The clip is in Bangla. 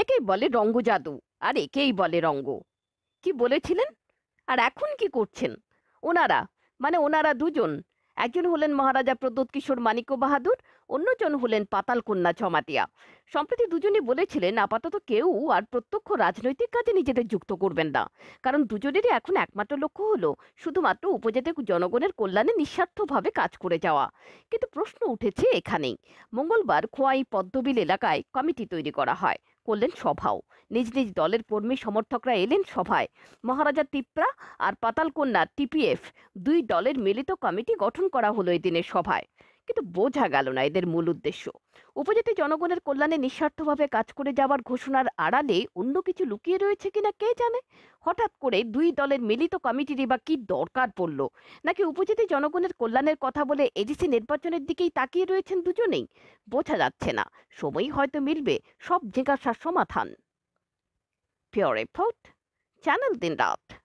একেই বলে রঙ্গ জাদু আর একেই বলে রঙ্গ কি বলেছিলেন আর এখন কি করছেন ওনারা মানে ওনারা দুজন একজন হলেন মহারাজা প্রদ্যোত কিশোর মানিক্য বাহাদুর অন্যজন হলেন পাতাল কন্যা ছমাতিয়া সম্প্রতি দুজনই বলেছিলেন আপাতত কেউ আর প্রত্যক্ষ রাজনৈতিক কাজে নিজেদের যুক্ত করবেন না কারণ দুজনেরই এখন একমাত্র লক্ষ্য হল শুধুমাত্র উপজাতি জনগণের কল্যাণে নিঃস্বার্থভাবে কাজ করে যাওয়া কিন্তু প্রশ্ন উঠেছে এখানেই মঙ্গলবার খোয়াই পদ্মবিল এলাকায় কমিটি তৈরি করা হয় করলেন সভাও নিজ নিজ দলের কর্মী সমর্থকরা এলেন সভায় মহারাজা তিপ্রা আর পাতালকন্যা টিপিএফ দুই দলের মিলিত কমিটি গঠন করা হলো এদিনের সভায় কিন্তু বোঝা গেল না এদের মূল উদ্দেশ্য উপজাতি জনগণের কল্যাণে নিঃস্বার্থভাবে কাজ করে যাওয়ার ঘোষণার আড়ালে অন্য কিছু লুকিয়ে রয়েছে কিনা কে জানে হঠাৎ করে দুই দলের মিলিত কমিটির বা কি দরকার পড়ল নাকি উপজাতি জনগণের কল্যাণের কথা বলে এডিসি নির্বাচনের দিকেই তাকিয়ে রয়েছেন দুজনেই বোঝা যাচ্ছে না সময়ই হয়তো মিলবে সব জিজ্ঞাসার সমাধান পিওর রিপোর্ট চ্যানেল দিন রাত